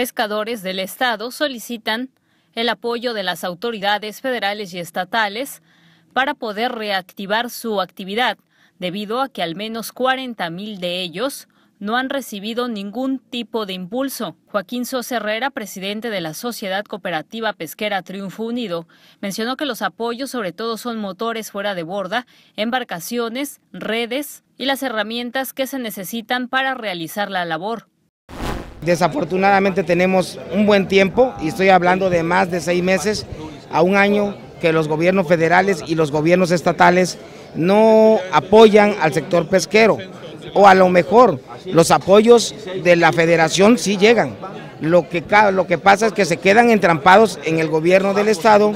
pescadores del Estado solicitan el apoyo de las autoridades federales y estatales para poder reactivar su actividad, debido a que al menos 40.000 de ellos no han recibido ningún tipo de impulso. Joaquín Sos Herrera, presidente de la Sociedad Cooperativa Pesquera Triunfo Unido, mencionó que los apoyos sobre todo son motores fuera de borda, embarcaciones, redes y las herramientas que se necesitan para realizar la labor. Desafortunadamente tenemos un buen tiempo y estoy hablando de más de seis meses a un año que los gobiernos federales y los gobiernos estatales no apoyan al sector pesquero o a lo mejor los apoyos de la federación sí llegan. Lo que, lo que pasa es que se quedan entrampados en el gobierno del estado,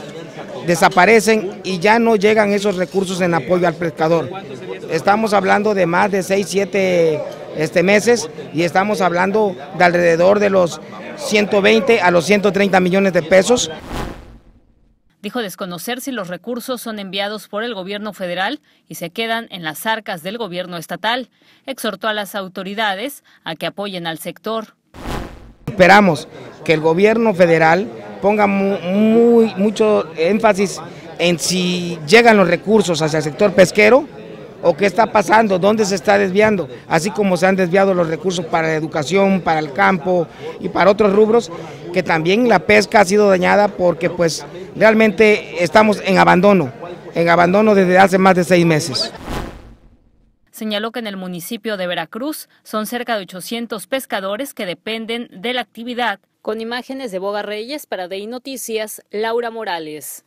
desaparecen y ya no llegan esos recursos en apoyo al pescador. Estamos hablando de más de seis, siete este, meses y estamos hablando de alrededor de los 120 a los 130 millones de pesos. Dijo desconocer si los recursos son enviados por el gobierno federal y se quedan en las arcas del gobierno estatal. Exhortó a las autoridades a que apoyen al sector. Esperamos que el gobierno federal ponga muy, mucho énfasis en si llegan los recursos hacia el sector pesquero, o qué está pasando, dónde se está desviando, así como se han desviado los recursos para la educación, para el campo y para otros rubros, que también la pesca ha sido dañada porque pues realmente estamos en abandono, en abandono desde hace más de seis meses. Señaló que en el municipio de Veracruz son cerca de 800 pescadores que dependen de la actividad. Con imágenes de Boga Reyes para DEI Noticias, Laura Morales.